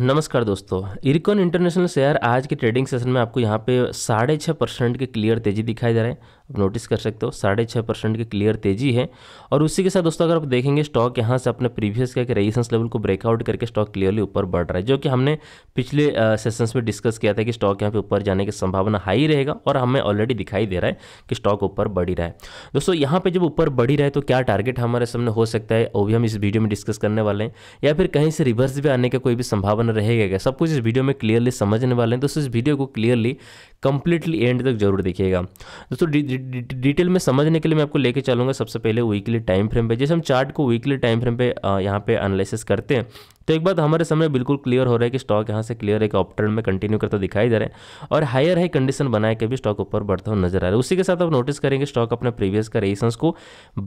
नमस्कार दोस्तों इरिकॉन international share आज के ट्रेडिंग सेशन में आपको यहाँ पे साढ़े छः परसेंट के क्लियर तेज़ी दिखाई दे रहा है आप नोटिस कर सकते हो साढ़े छः परसेंट की क्लियर तेजी है और उसी के साथ दोस्तों अगर आप देखेंगे स्टॉक यहाँ से अपने प्रीवियस का रेजिस्टेंस लेवल को ब्रेकआउट करके स्टॉक क्लियरली ऊपर बढ़ रहा है जो कि हमने पिछले सेशंस में डिस्कस किया था कि स्टॉक यहाँ पे ऊपर जाने की संभावना हाई रहेगा और हमें ऑलरेडी दिखाई दे रहा है कि स्टॉक ऊपर बढ़ ही रहा है दोस्तों यहाँ पर जब ऊपर बढ़ ही रहा है तो क्या टारगेट हमारे सामने हो सकता है वो भी हम इस वीडियो में डिस्कस करने वाले हैं या फिर कहीं से रिवर्स भी आने का कोई भी संभावना रहेगा क्या सब कुछ इस वीडियो में क्लियरली समझने वाले हैं दोस्तों इस वीडियो को क्लियरली कंप्लीटली एंड तक जरूर देखिएगा दोस्तों डिटेल में समझने के लिए मैं आपको लेके चलूँगा सबसे पहले वीकली टाइम फ्रेम पर जैसे हम चार्ट को वीकली टाइम फ्रेम पे यहाँ पे एनालिसिस करते हैं तो एक बात हमारे सामने बिल्कुल क्लियर हो रहा है कि स्टॉक यहाँ से क्लियर एक अप ट्रेंड में कंटिन्यू करता दिखाई दे रहा है और हायर हाई कंडीशन बनाए के भी स्टॉक ऊपर बढ़ता हुआ नजर आ रहा है उसी के साथ आप नोटिस करेंगे स्टॉक अपने प्रीवियस का रेसेंस को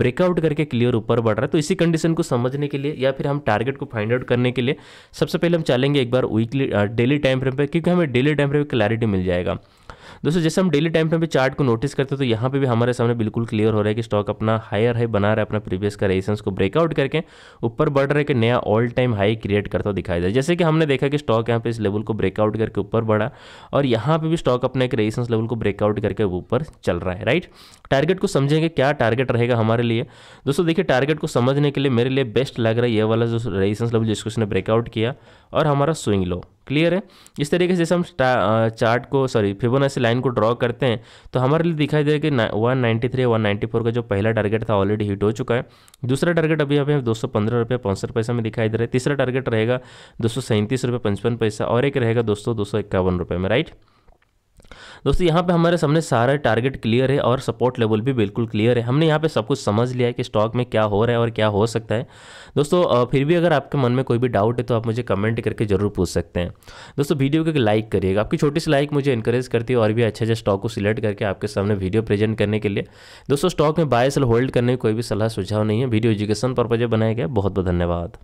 ब्रेकआउट करके क्लियर ऊपर बढ़ रहा है तो इसी कंडीशन को समझने के लिए या फिर हम टारगेट को फाइंड आउट करने के लिए सबसे पहले हम चलेंगे एक बार वीकली डेली टाइम फ्रेम पर क्योंकि हमें डेली टाइम फ्रेम पर क्लैरिटी मिल जाएगा दोस्तों जैसे हम डेली टाइम पे भी चार्ट को नोटिस करते हैं तो यहाँ पे भी हमारे सामने बिल्कुल क्लियर हो रहा है कि स्टॉक अपना हायर हाई बना रहा है अपना प्रीवियस का रेजिस्टेंस को ब्रेकआउट करके ऊपर बढ़ रहा है कि नया ऑल टाइम हाई क्रिएट करता दिखाई दे जैसे कि हमने देखा कि स्टॉक यहाँ पे इस लेवल को ब्रेकआउट करके ऊपर बढ़ा और यहाँ पर भी स्टॉक अपने एक रेजिस्टेंस लेवल को ब्रेकआउट करके ऊपर चल रहा है राइट टारगेट को समझेंगे क्या टारगेट रहेगा हमारे लिए दोस्तों देखिए टारगेट को समझने के लिए मेरे लिए बेस्ट लग रहा है ये वाला जो रेजिस्टेंस लेवल जिसको उसने ब्रेकआउट किया और हमारा स्विंग लो क्लियर है इस तरीके से जैसे हम चार्ट को सॉरी फिबोनाची लाइन को ड्रॉ करते हैं तो हमारे लिए दिखाई दे रहा है कि one ninety three one ninety four का जो पहला टारगेट था ऑलरेडी हिट हो चुका है दूसरा टारगेट अभी हमें दो सौ पंद्रह रुपये पौंसठ पैसा में दिखाई दे रहा है तीसरा टारगेट रहेगा दो सौ सैंतीस रुपये पचपन पैसा और एक रहेगा दोस्तों दो सौ इक्यावन रुपये में राइट दोस्तों यहाँ पे हमारे सामने सारा टारगेट क्लियर है और सपोर्ट लेवल भी बिल्कुल क्लियर है हमने यहाँ पे सब कुछ समझ लिया है कि स्टॉक में क्या हो रहा है और क्या हो सकता है दोस्तों फिर भी अगर आपके मन में कोई भी डाउट है तो आप मुझे कमेंट करके जरूर पूछ सकते हैं दोस्तों वीडियो को लाइक करिएगा आपकी छोटी सी लाइक मुझे इंकरेज करती है और भी अच्छे अच्छे स्टॉक को सिलेक्ट करके आपके सामने वीडियो प्रेजेंट करने के लिए दोस्तों स्टॉक में बाय सेल होल्ड करने की कोई भी सलाह सुझाव नहीं है वीडियो एजुकेशन पर्पज बनाया गया बहुत बहुत धन्यवाद